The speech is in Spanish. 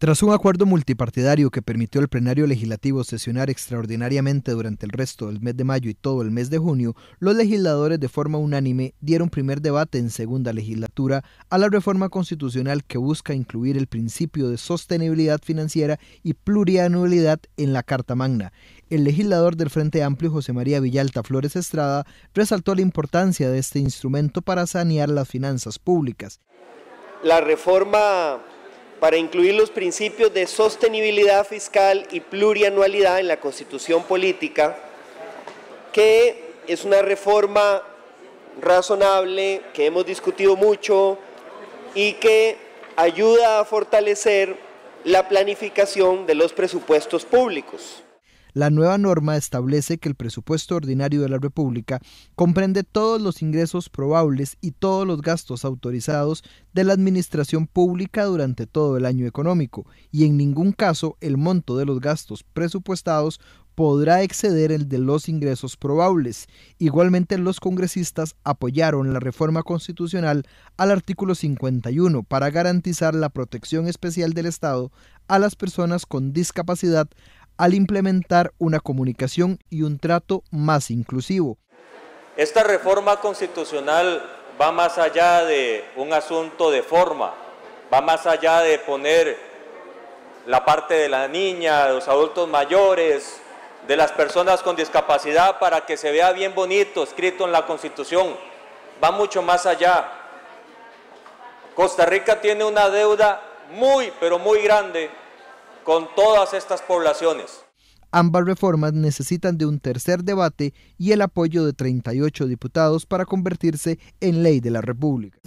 Tras un acuerdo multipartidario que permitió al plenario legislativo sesionar extraordinariamente durante el resto del mes de mayo y todo el mes de junio, los legisladores de forma unánime dieron primer debate en segunda legislatura a la reforma constitucional que busca incluir el principio de sostenibilidad financiera y plurianualidad en la Carta Magna. El legislador del Frente Amplio José María Villalta Flores Estrada resaltó la importancia de este instrumento para sanear las finanzas públicas. La reforma para incluir los principios de sostenibilidad fiscal y plurianualidad en la Constitución Política, que es una reforma razonable que hemos discutido mucho y que ayuda a fortalecer la planificación de los presupuestos públicos. La nueva norma establece que el presupuesto ordinario de la República comprende todos los ingresos probables y todos los gastos autorizados de la administración pública durante todo el año económico, y en ningún caso el monto de los gastos presupuestados podrá exceder el de los ingresos probables. Igualmente, los congresistas apoyaron la reforma constitucional al artículo 51 para garantizar la protección especial del Estado a las personas con discapacidad al implementar una comunicación y un trato más inclusivo. Esta reforma constitucional va más allá de un asunto de forma, va más allá de poner la parte de la niña, de los adultos mayores, de las personas con discapacidad para que se vea bien bonito, escrito en la Constitución. Va mucho más allá. Costa Rica tiene una deuda muy, pero muy grande con todas estas poblaciones. Ambas reformas necesitan de un tercer debate y el apoyo de 38 diputados para convertirse en ley de la República.